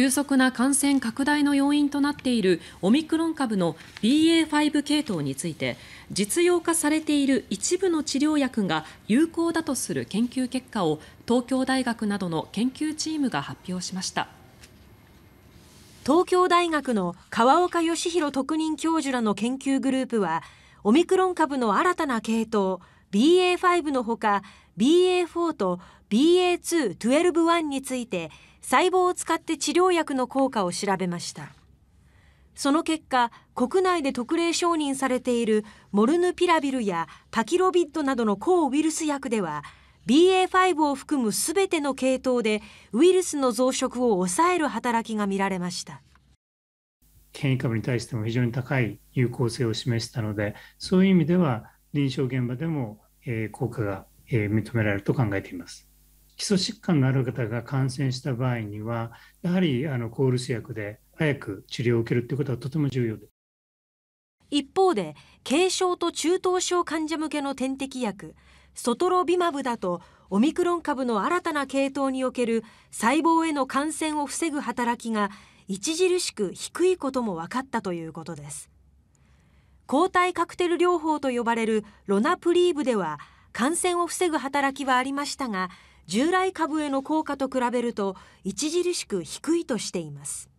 急速な感染拡大の要因となっているオミクロン株の ＢＡ.5 系統について実用化されている一部の治療薬が有効だとする研究結果を東京大学などの研究チームが発表しました。東京大学の川岡義弘特任教授らの研究グループはオミクロン株の新たな系統 BA.5 のほか BA.4 と BA.2.12.1 について細胞を使って治療薬の効果を調べました。その結果、国内で特例承認されているモルヌピラビルやパキロビッドなどの抗ウイルス薬では、BA.5 を含む全ての系統でウイルスの増殖を抑える働きが見られました。変異株に対しても非常に高い有効性を示したので、そういう意味では臨床現場でも効果がえー、認められると考えています。基礎疾患のある方が感染した場合には、やはりあの抗ウイルス薬で早く治療を受けるということはとても重要です。一方で、軽症と中等症患者向けの点滴薬、ソトロビマブだと、オミクロン株の新たな系統における細胞への感染を防ぐ働きが著しく低いことも分かったということです。抗体カクテル療法と呼ばれるロナプリーブでは、感染を防ぐ働きはありましたが従来株への効果と比べると著しく低いとしています。